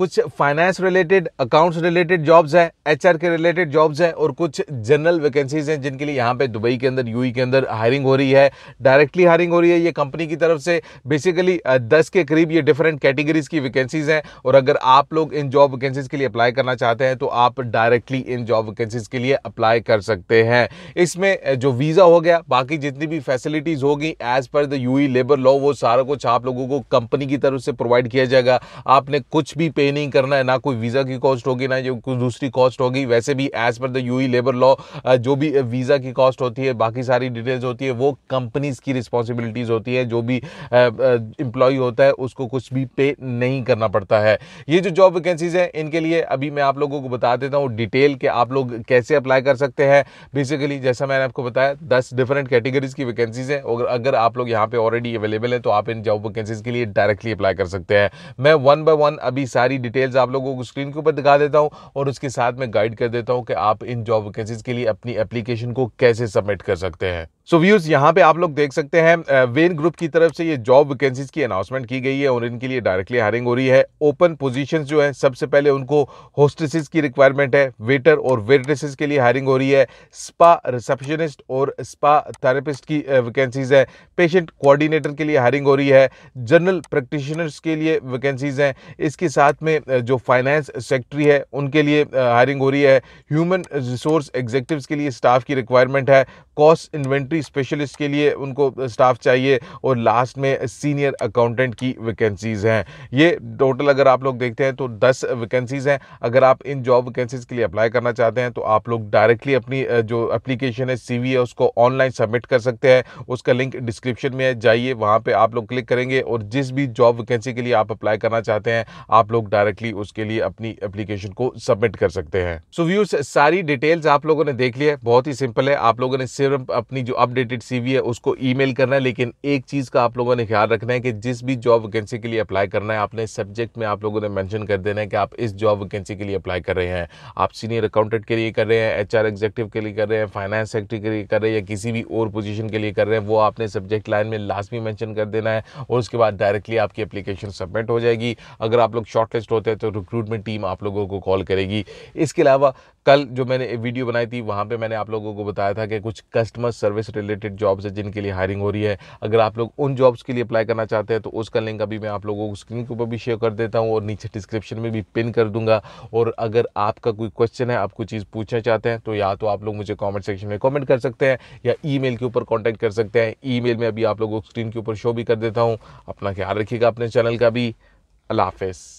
कुछ finance related accounts related jobs हैं HR के रिलेटेड जॉब्स हैं और कुछ जनरल वैकेंसीज हैं जिनके लिए यहाँ पे दुबई के अंदर यूई e के अंदर हायरिंग हो रही है डायरेक्टली हायरिंग हो रही है ये कंपनी की तरफ से बेसिकली दस के करीब ये डिफरेंट कैटेगरीज की वैकेंसीज हैं और अगर आप लोग इन जॉब वैकेंसीज के लिए अप्लाई करना चाहते हैं तो आप डायरेक्टली इन जॉब वैकेंसीज के लिए अप्लाई कर सकते हैं इसमें जो वीज़ा हो गया बाकी जितनी भी फैसिलिटीज़ होगी as per the you labour law वो सारा कुछ आप लोगों को कंपनी की तरफ से प्रोवाइड किया जाएगा आपने कुछ भी पे पे नहीं करना है ना कोई वीज़ा की कॉस्ट होगी ना जो कोई दूसरी कॉस्ट होगी वैसे भी as per the you labour law जो भी वीज़ा की कॉस्ट होती है बाकी सारी डिटेल्स होती है वो कंपनीज़ की रिस्पॉन्सिबिलिटीज़ होती है जो भी एम्प्लॉय होता है उसको कुछ भी पे नहीं करना पड़ता है ये जो जॉब वैकेंसीज़ हैं इनके लिए अभी मैं आप लोगों को बता देता हूँ डिटेल के आप लोग कैसे अप्लाई कर सकते हैं बेसिकली जैसा मैंने आपको बताया दस डिफरेंट कैटेगरीज़ की वैकेंसीज़ हैं और अगर आप लोग यहाँ पे ऑलरेडी अवेलेबल हैं तो आप इन जॉब वैकेंसीज़ के लिए डायरेक्टली अप्लाई कर सकते हैं मैं वन बाय वन अभी सारी सारी डिटेल्स आप लोगों को स्क्रीन के ऊपर दिखा देता हूँ और उसके साथ मैं गाइड कर देता हूँ कि आप इन जॉब वैकेंसीज के लिए अपनी एप्लीकेशन को कैसे सबमिट कर सकते हैं सो व्यूज यहाँ पे आप लोग देख सकते हैं वेन ग्रुप की तरफ से ये जॉब वैकेंसीज की अनाउंसमेंट की गई है और इनके लिए डायरेक्टली हायरिंग हो रही है ओपन पोजीशंस जो है सबसे पहले उनको होस्टेसेस की रिक्वायरमेंट है वेटर और वेटरेसेस के लिए हायरिंग हो रही है स्पा रिसेप्शनिस्ट और स्पा थेरेपिस्ट की वैकेंसीज है पेशेंट कोऑर्डिनेटर के लिए हायरिंग हो रही है जनरल प्रैक्टिशनर्स के लिए वैकेंसीज हैं इसके साथ में जो फाइनेंस सेक्रेटरी है उनके लिए हायरिंग हो रही है ह्यूमन रिसोर्स एग्जेक्टिव्स के लिए स्टाफ की रिक्वायरमेंट है कॉस्ट इन्वेंट्री स्पेशलिस्ट के लिए उनको स्टाफ चाहिए और लास्ट में सीनियर अकाउंटेंट की वैकेंसीज़ हैं ये टोटल अगर आप लोग देखते हैं तो दस वैकेंसीज़ हैं अगर आप इन जॉब वैकेंसीज़ के लिए अप्लाई करना चाहते हैं तो आप लोग डायरेक्टली अपनी जो अप्लीकेशन है सी है उसको ऑनलाइन सबमिट कर सकते हैं उसका लिंक डिस्क्रिप्शन में है जाइए वहाँ पर आप लोग क्लिक करेंगे और जिस भी जॉब वैकेंसी के लिए आप अप्लाई करना चाहते हैं आप लोग डायरेक्टली उसके लिए अपनी अप्लीकेशन को सबमिट कर सकते हैं सो so, व्यूज सारी डिटेल्स आप लोगों ने देख लिया बहुत ही सिंपल है आप लोगों ने सिर्फ सिर्फ अपनी जो अपडेटेड सीवी है उसको ईमेल करना है लेकिन एक चीज़ का आप लोगों ने ख्याल रखना है कि जिस भी जॉब वैकेंसी के लिए अप्लाई करना है आपने सब्जेक्ट में आप लोगों ने मैंशन कर देना है कि आप इस जॉब वैकेंसी के लिए अप्लाई कर रहे हैं आप सीनियर अकाउंटेंट के लिए कर रहे हैं एच आर एग्जेक्टिव के लिए कर रहे हैं फाइनेंस सेक्टर के लिए कर रहे हैं या किसी भी और पोजिशन के लिए कर रहे हैं वो आपने सब्जेक्ट लाइन में लाजमी मैंशन कर देना है और उसके बाद डायरेक्टली आपकी अप्लीकेशन सबमिट हो जाएगी अगर आप लोग शॉर्ट होते हैं तो रिक्रूटमेंट टीम आप लोगों को कॉल करेगी इसके अलावा कल जो मैंने वीडियो बनाई थी वहाँ पे मैंने आप लोगों को बताया था कि कुछ कस्टमर सर्विस रिलेटेड जॉब्स है जिनके लिए हायरिंग हो रही है अगर आप लोग उन जॉब्स के लिए अप्लाई करना चाहते हैं तो उसका लिंक अभी मैं आप लोगों को स्क्रीन के ऊपर भी शेयर कर देता हूँ और नीचे डिस्क्रिप्शन में भी पिन कर दूंगा और अगर आपका कोई क्वेश्चन है आप कोई चीज़ पूछना चाहते हैं तो या तो आप लोग मुझे कॉमेंट सेक्शन में कॉमेंट कर सकते हैं या ई के ऊपर कॉन्टैक्ट कर सकते हैं ई में अभी आप लोगों को स्क्रीन के ऊपर शो भी कर देता हूँ अपना ख्याल रखिएगा अपने चैनल का भी अल्लाह हाफिज़